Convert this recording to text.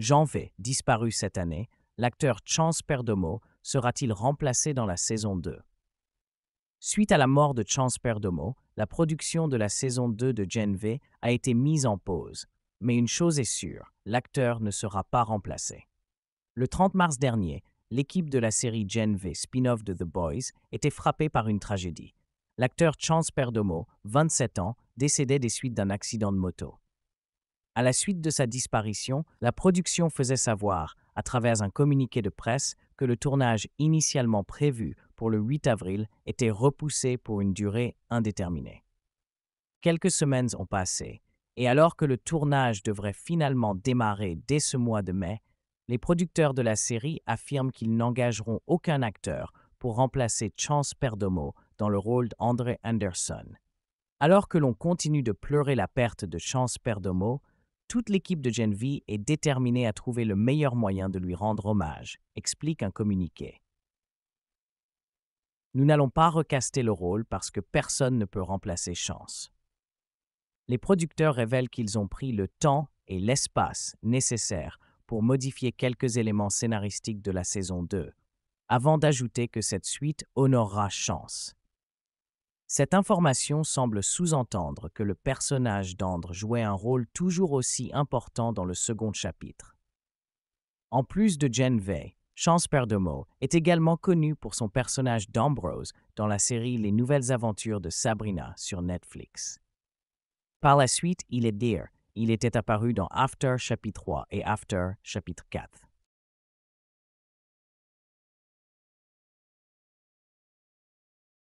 Jean V, disparu cette année, l'acteur Chance Perdomo sera-t-il remplacé dans la saison 2 Suite à la mort de Chance Perdomo, la production de la saison 2 de Gen V a été mise en pause. Mais une chose est sûre, l'acteur ne sera pas remplacé. Le 30 mars dernier, l'équipe de la série Gen V spin-off de The Boys était frappée par une tragédie. L'acteur Chance Perdomo, 27 ans, décédait des suites d'un accident de moto. À la suite de sa disparition, la production faisait savoir, à travers un communiqué de presse, que le tournage initialement prévu pour le 8 avril était repoussé pour une durée indéterminée. Quelques semaines ont passé, et alors que le tournage devrait finalement démarrer dès ce mois de mai, les producteurs de la série affirment qu'ils n'engageront aucun acteur pour remplacer Chance Perdomo dans le rôle d'André Anderson. Alors que l'on continue de pleurer la perte de Chance Perdomo, toute l'équipe de Gen V est déterminée à trouver le meilleur moyen de lui rendre hommage, explique un communiqué. Nous n'allons pas recaster le rôle parce que personne ne peut remplacer Chance. Les producteurs révèlent qu'ils ont pris le temps et l'espace nécessaires pour modifier quelques éléments scénaristiques de la saison 2, avant d'ajouter que cette suite honorera Chance. Cette information semble sous-entendre que le personnage d'Andre jouait un rôle toujours aussi important dans le second chapitre. En plus de Jen Vey, Chance Perdomo est également connu pour son personnage d'Ambrose dans la série Les Nouvelles Aventures de Sabrina sur Netflix. Par la suite, il est Deer. Il était apparu dans After chapitre 3 et After chapitre 4.